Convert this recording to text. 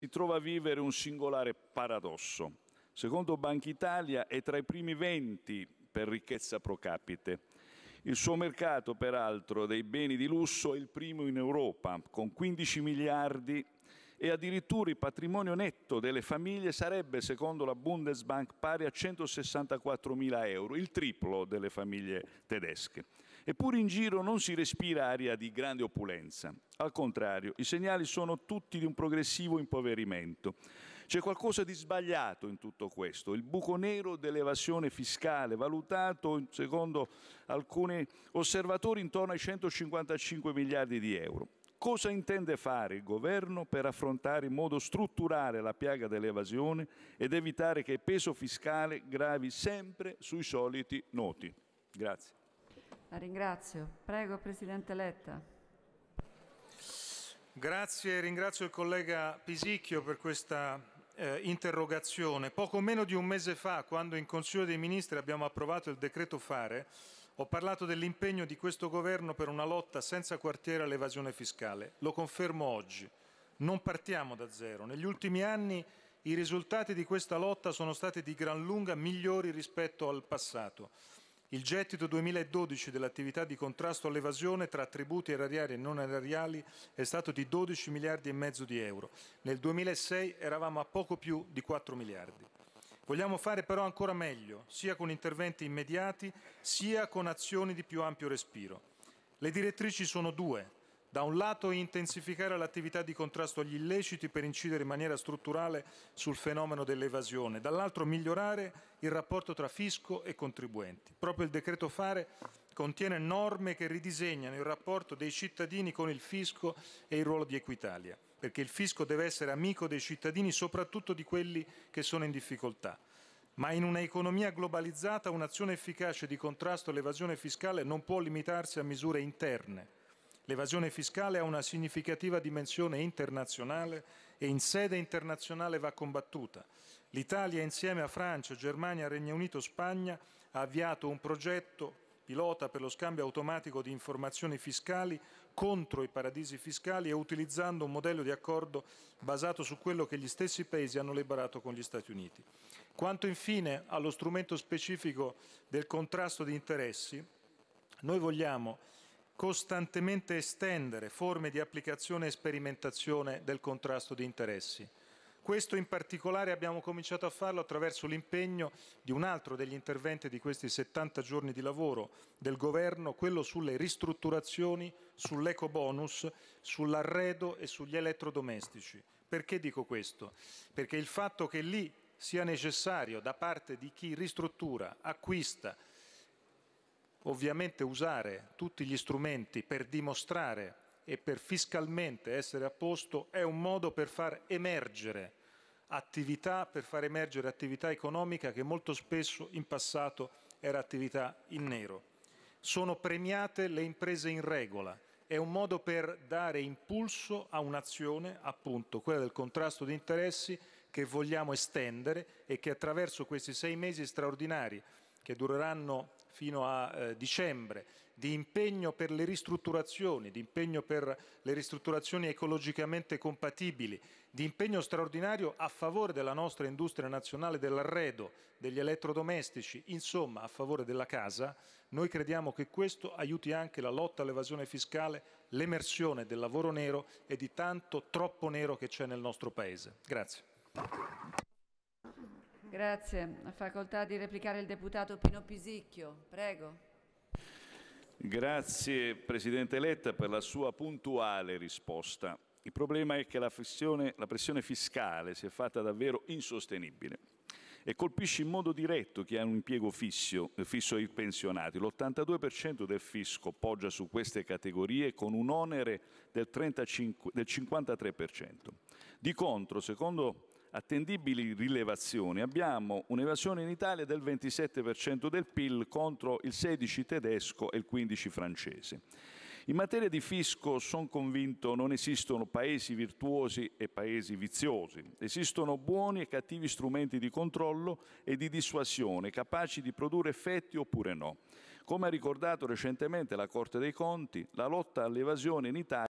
si trova a vivere un singolare paradosso. Secondo Banca Italia è tra i primi 20 per ricchezza pro capite. Il suo mercato, peraltro, dei beni di lusso è il primo in Europa, con 15 miliardi e addirittura il patrimonio netto delle famiglie sarebbe, secondo la Bundesbank, pari a 164 mila euro, il triplo delle famiglie tedesche. Eppure in giro non si respira aria di grande opulenza. Al contrario, i segnali sono tutti di un progressivo impoverimento. C'è qualcosa di sbagliato in tutto questo. Il buco nero dell'evasione fiscale, valutato secondo alcuni osservatori intorno ai 155 miliardi di euro. Cosa intende fare il governo per affrontare in modo strutturale la piaga dell'evasione ed evitare che il peso fiscale gravi sempre sui soliti noti? Grazie. La ringrazio. Prego, Presidente Letta. Grazie, ringrazio il collega Pisicchio per questa eh, interrogazione. Poco meno di un mese fa, quando in Consiglio dei Ministri abbiamo approvato il decreto fare, ho parlato dell'impegno di questo governo per una lotta senza quartiere all'evasione fiscale. Lo confermo oggi. Non partiamo da zero. Negli ultimi anni i risultati di questa lotta sono stati di gran lunga migliori rispetto al passato. Il gettito 2012 dell'attività di contrasto all'evasione tra attributi erariari e non erariali è stato di 12 miliardi e mezzo di euro. Nel 2006 eravamo a poco più di 4 miliardi. Vogliamo fare però ancora meglio, sia con interventi immediati, sia con azioni di più ampio respiro. Le direttrici sono due. Da un lato intensificare l'attività di contrasto agli illeciti per incidere in maniera strutturale sul fenomeno dell'evasione, dall'altro migliorare il rapporto tra fisco e contribuenti. Proprio il decreto fare contiene norme che ridisegnano il rapporto dei cittadini con il fisco e il ruolo di Equitalia, perché il fisco deve essere amico dei cittadini, soprattutto di quelli che sono in difficoltà. Ma in un'economia globalizzata un'azione efficace di contrasto all'evasione fiscale non può limitarsi a misure interne L'evasione fiscale ha una significativa dimensione internazionale e in sede internazionale va combattuta. L'Italia, insieme a Francia, Germania, Regno Unito, Spagna, ha avviato un progetto pilota per lo scambio automatico di informazioni fiscali contro i paradisi fiscali e utilizzando un modello di accordo basato su quello che gli stessi paesi hanno liberato con gli Stati Uniti. Quanto infine allo strumento specifico del contrasto di interessi, noi vogliamo costantemente estendere forme di applicazione e sperimentazione del contrasto di interessi. Questo in particolare abbiamo cominciato a farlo attraverso l'impegno di un altro degli interventi di questi 70 giorni di lavoro del Governo, quello sulle ristrutturazioni, sull'eco bonus, sull'arredo e sugli elettrodomestici. Perché dico questo? Perché il fatto che lì sia necessario da parte di chi ristruttura, acquista, ovviamente usare tutti gli strumenti per dimostrare e per fiscalmente essere a posto è un modo per far emergere attività, per far emergere attività economica che molto spesso in passato era attività in nero. Sono premiate le imprese in regola, è un modo per dare impulso a un'azione, appunto, quella del contrasto di interessi che vogliamo estendere e che attraverso questi sei mesi straordinari che dureranno fino a eh, dicembre, di impegno per le ristrutturazioni, di impegno per le ristrutturazioni ecologicamente compatibili, di impegno straordinario a favore della nostra industria nazionale dell'arredo, degli elettrodomestici, insomma a favore della casa, noi crediamo che questo aiuti anche la lotta all'evasione fiscale, l'emersione del lavoro nero e di tanto troppo nero che c'è nel nostro Paese. Grazie. Grazie. La facoltà di replicare il deputato Pino Pisicchio. Prego. Grazie Presidente Letta per la sua puntuale risposta. Il problema è che la pressione, la pressione fiscale si è fatta davvero insostenibile e colpisce in modo diretto chi ha un impiego fisso, fisso ai pensionati. L'82% del fisco poggia su queste categorie con un onere del, 35, del 53%. Di contro, secondo attendibili rilevazioni abbiamo un'evasione in Italia del 27% del PIL contro il 16% tedesco e il 15% francese. In materia di fisco, sono convinto, non esistono paesi virtuosi e paesi viziosi. Esistono buoni e cattivi strumenti di controllo e di dissuasione, capaci di produrre effetti oppure no. Come ha ricordato recentemente la Corte dei Conti, la lotta all'evasione in Italia